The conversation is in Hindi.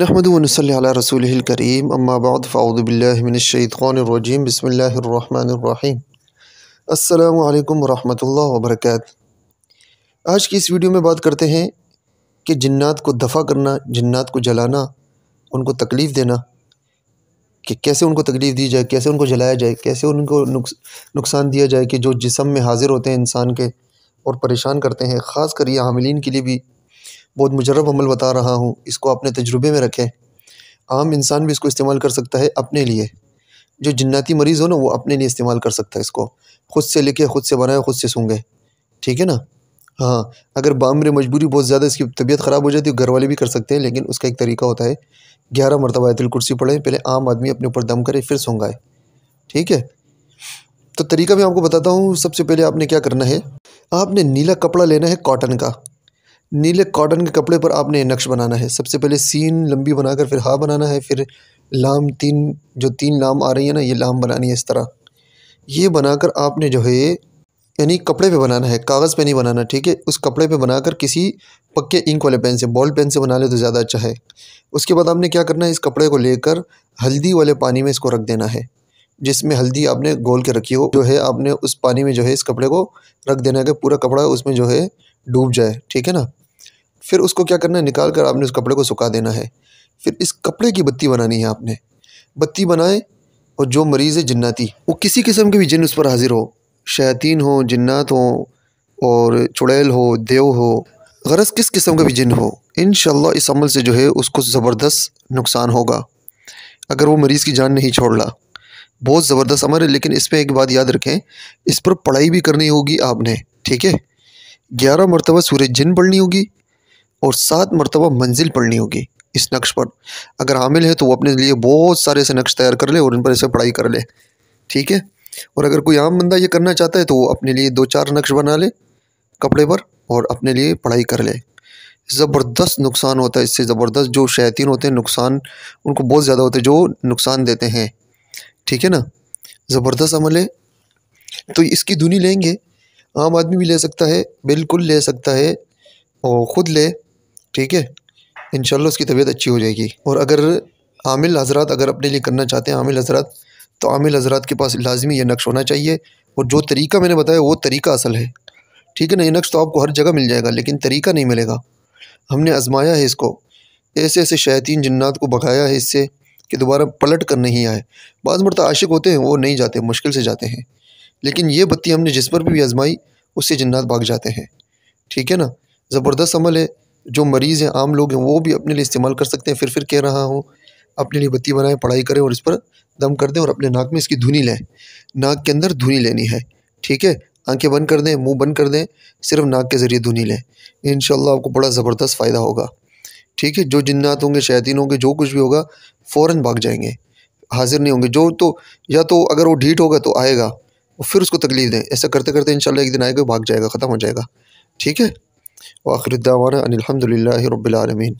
नहमदल रसूल करीम अम्माबाद फ़ाउदबिल्लिनशैतवानरजीम बसमीम अल्लाम वरहमल वबरक आज की इस वीडियो में बात करते हैं कि जन्ात को दफ़ा करना जन्ात को जलाना उनको तकलीफ़ देना कि कैसे उनको तकलीफ़ दी जाए कैसे उनको जलाया जाए कैसे उनको नुकसान दिया जाए कि जो जिसम में हाज़िर होते हैं इंसान के और परेशान करते हैं ख़ास कर यह हामिलीन के लिए भी बहुत मुजरब अमल बता रहा हूँ इसको अपने तजुर्बे में रखें आम इंसान भी इसको इस्तेमाल कर सकता है अपने लिए जो जन्नाती मरीज़ हो ना वो अपने लिए इस्तेमाल कर सकता है इसको ख़ुद से लिखे ख़ुद से बनाए ख़ुद से सूंगे ठीक है ना हाँ अगर बामरे मजबूरी बहुत ज़्यादा इसकी तबीयत ख़राब हो जाती है घर वाले भी कर सकते हैं लेकिन उसका एक तरीका होता है ग्यारह मरतबा आयतल कुर्सी पढ़ें पहले आम आदमी अपने ऊपर दम करे फिर सोंगाए ठीक है तो तरीका मैं आपको बताता हूँ सबसे पहले आपने क्या करना है आपने नीला कपड़ा लेना है कॉटन का नीले कॉटन के कपड़े पर आपने नक्श बनाना है सबसे पहले सीन लंबी बनाकर फिर हा बनाना है फिर लाम तीन जो तीन लाम आ रही है ना ये लाम बनानी है इस तरह ये बनाकर आपने जो है यानी कपड़े पे बनाना है कागज़ पे नहीं बनाना ठीक है उस कपड़े पे बनाकर किसी पक्के इंक वाले पेन से बॉल पेन से बना ले तो ज़्यादा अच्छा है उसके बाद आपने क्या करना है इस कपड़े को लेकर हल्दी वाले पानी में इसको रख देना है जिसमें हल्दी आपने गोल के रखी हो जो है आपने उस पानी में जो है इस कपड़े को रख देना है कि पूरा कपड़ा उसमें जो है डूब जाए ठीक है ना फिर उसको क्या करना है निकाल कर आपने उस कपड़े को सुखा देना है फिर इस कपड़े की बत्ती बनानी है आपने बत्ती बनाए और जो मरीज़ है जन्नाती वो किसी किस्म के भी जिन उस पर हाजिर हो शैतिन हो जन्नात हो और चुड़ैल हो देव हो गरज किस किस्म का भी जिन हो इन इस अमल से जो है उसको ज़बरदस्त नुकसान होगा अगर वो मरीज़ की जान नहीं छोड़ रहा बहुत ज़बरदस्त अमर है लेकिन इस पर एक बात याद रखें इस पर पढ़ाई भी करनी होगी आपने ठीक है ग्यारह मरतबा सूरज जिन पढ़नी होगी और सात मरतबा मंजिल पढ़नी होगी इस नक्श पर अगर हामिल है तो वो अपने लिए बहुत सारे ऐसे नक्श तैयार कर ले और उन पर ऐसे पढ़ाई कर ले ठीक है और अगर कोई आम बंदा ये करना चाहता है तो वो अपने लिए दो चार नक्श बना ले कपड़े पर और अपने लिए पढ़ाई कर ले ज़बरदस्त नुकसान होता है इससे ज़बरदस्त जो शैतिन होते हैं नुकसान उनको बहुत ज़्यादा होते हैं जो नुकसान देते हैं ठीक है ना ज़बरदस्त अमल है तो इसकी धुनी लेंगे आम आदमी भी ले सकता है बिल्कुल ले सकता है और ख़ुद ले ठीक है इनशाला उसकी तबीयत अच्छी हो जाएगी और अगर आमिल हजरात अगर अपने लिए करना चाहते हैं आमिल हजरात तो आमिल हजरात के पास लाजमी यह नक्श होना चाहिए और जो तरीका मैंने बताया वो तरीका असल है ठीक है ना ये नक्श तो आपको हर जगह मिल जाएगा लेकिन तरीका नहीं मिलेगा हमने आजमाया है इसको ऐसे ऐसे शैतिन जन्नात को भगाया है इससे कि दोबारा पलट कर नहीं आए बाज़ मरता आशिक होते हैं वो नहीं जाते मुश्किल से जाते हैं लेकिन ये बत्ती हमने जिस पर भी आजमाई उससे जन्नात भाग जाते हैं ठीक है ना ज़बरदस्त अमल है जो मरीज़ हैं आम लोग हैं वो भी अपने लिए इस्तेमाल कर सकते हैं फिर फिर कह रहा हूँ अपने लिए बत्ती बनाएं पढ़ाई करें और इस पर दम कर दें और अपने नाक में इसकी धुनी लें नाक के अंदर धुनी लेनी है ठीक है आंखें बंद कर दें मुंह बंद कर दें सिर्फ नाक के ज़रिए धुनी लें इन आपको बड़ा ज़बरदस्त फ़ायदा होगा ठीक है जो जिन्नात होंगे शैतिन होंगे जो कुछ भी होगा फ़ौर भाग जाएंगे हाज़िर नहीं होंगे जो तो या तो अगर वो ढीठ होगा तो आएगा और फिर उसको तकलीफ़ दें ऐसा करते करते इन एक दिन आएगा भाग जाएगा ख़त्म हो जाएगा ठीक है وآخر الدعوانا أن الحمد لله رب العالمين